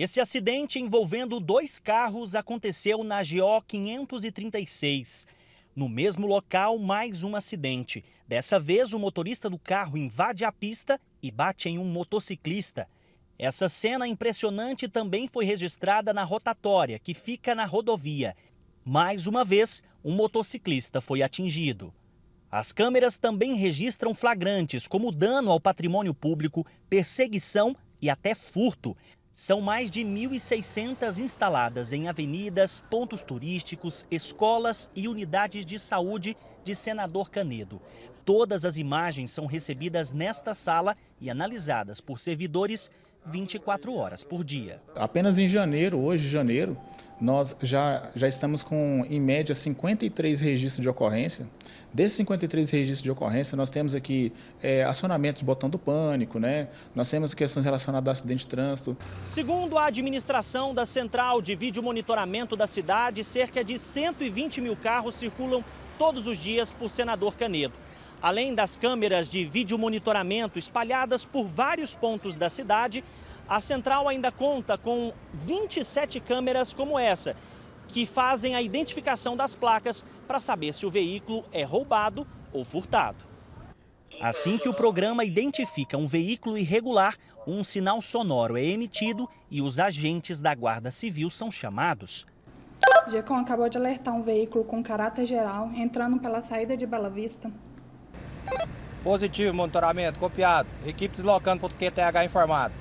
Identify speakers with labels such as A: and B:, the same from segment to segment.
A: Esse acidente envolvendo dois carros aconteceu na GO 536. No mesmo local, mais um acidente. Dessa vez, o motorista do carro invade a pista e bate em um motociclista. Essa cena impressionante também foi registrada na rotatória, que fica na rodovia. Mais uma vez, um motociclista foi atingido. As câmeras também registram flagrantes, como dano ao patrimônio público, perseguição e até furto. São mais de 1.600 instaladas em avenidas, pontos turísticos, escolas e unidades de saúde de Senador Canedo. Todas as imagens são recebidas nesta sala e analisadas por servidores 24 horas por
B: dia. Apenas em janeiro, hoje, janeiro, nós já, já estamos com, em média, 53 registros de ocorrência. Desses 53 registros de ocorrência, nós temos aqui é, acionamento de botão do pânico, né? nós temos questões relacionadas a acidente de trânsito.
A: Segundo a administração da Central de Vídeo Monitoramento da cidade, cerca de 120 mil carros circulam todos os dias por Senador Canedo. Além das câmeras de vídeo monitoramento espalhadas por vários pontos da cidade, a central ainda conta com 27 câmeras como essa, que fazem a identificação das placas para saber se o veículo é roubado ou furtado. Assim que o programa identifica um veículo irregular, um sinal sonoro é emitido e os agentes da Guarda Civil são chamados.
C: O GECOM acabou de alertar um veículo com caráter geral entrando pela saída de Bela Vista
A: Positivo, monitoramento, copiado. Equipe deslocando para o QTH informado.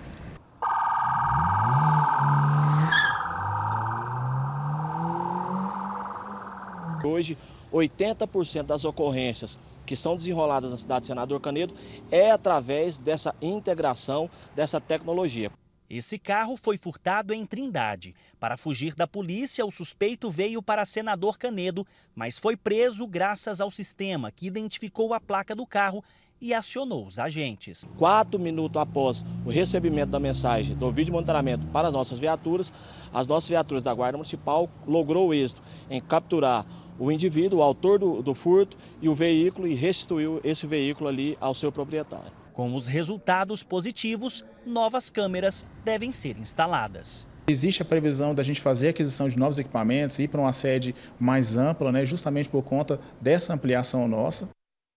C: Hoje, 80% das ocorrências que são desenroladas na cidade de Senador Canedo é através dessa integração, dessa tecnologia. Esse carro foi
A: furtado em Trindade. Para fugir da polícia, o suspeito veio para Senador Canedo, mas foi preso graças ao sistema que identificou a placa do carro e acionou
C: os agentes. Quatro minutos após o recebimento da mensagem do vídeo monitoramento para as nossas viaturas, as nossas viaturas da Guarda Municipal logrou o êxito em capturar o indivíduo, o autor do, do furto e o veículo e restituiu esse veículo ali ao seu proprietário. Com os resultados positivos, novas câmeras devem ser
B: instaladas. Existe a previsão da gente fazer aquisição de novos equipamentos, ir para uma sede mais ampla, né, justamente por conta dessa ampliação nossa.